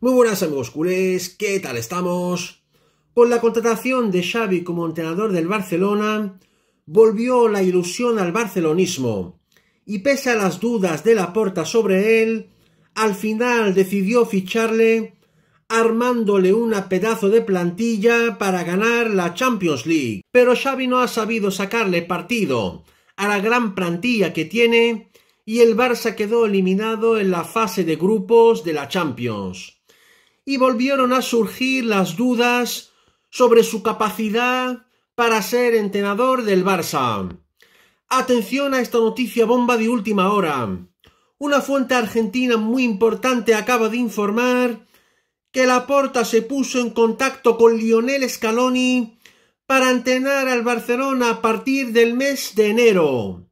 Muy buenas amigos culés, ¿qué tal estamos? Con la contratación de Xavi como entrenador del Barcelona, volvió la ilusión al barcelonismo. Y pese a las dudas de la Laporta sobre él, al final decidió ficharle armándole una pedazo de plantilla para ganar la Champions League. Pero Xavi no ha sabido sacarle partido a la gran plantilla que tiene y el Barça quedó eliminado en la fase de grupos de la Champions. Y volvieron a surgir las dudas sobre su capacidad para ser entrenador del Barça. Atención a esta noticia bomba de última hora. Una fuente argentina muy importante acaba de informar que Laporta se puso en contacto con Lionel Scaloni para entrenar al Barcelona a partir del mes de enero.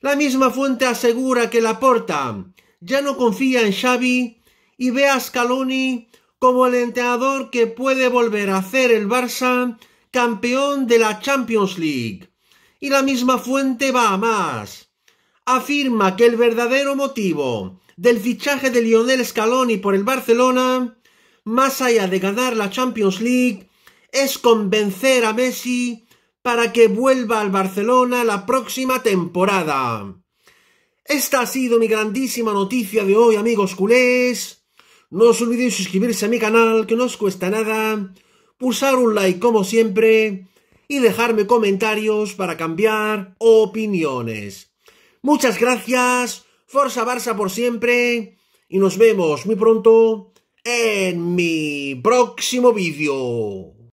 La misma fuente asegura que Laporta ya no confía en Xavi y ve a Scaloni como el entrenador que puede volver a hacer el Barça campeón de la Champions League. Y la misma fuente va a más. Afirma que el verdadero motivo del fichaje de Lionel Scaloni por el Barcelona, más allá de ganar la Champions League, es convencer a Messi para que vuelva al Barcelona la próxima temporada. Esta ha sido mi grandísima noticia de hoy, amigos culés. No os olvidéis suscribirse a mi canal, que no os cuesta nada, pulsar un like como siempre y dejarme comentarios para cambiar opiniones. Muchas gracias, Forza Barça por siempre y nos vemos muy pronto en mi próximo vídeo.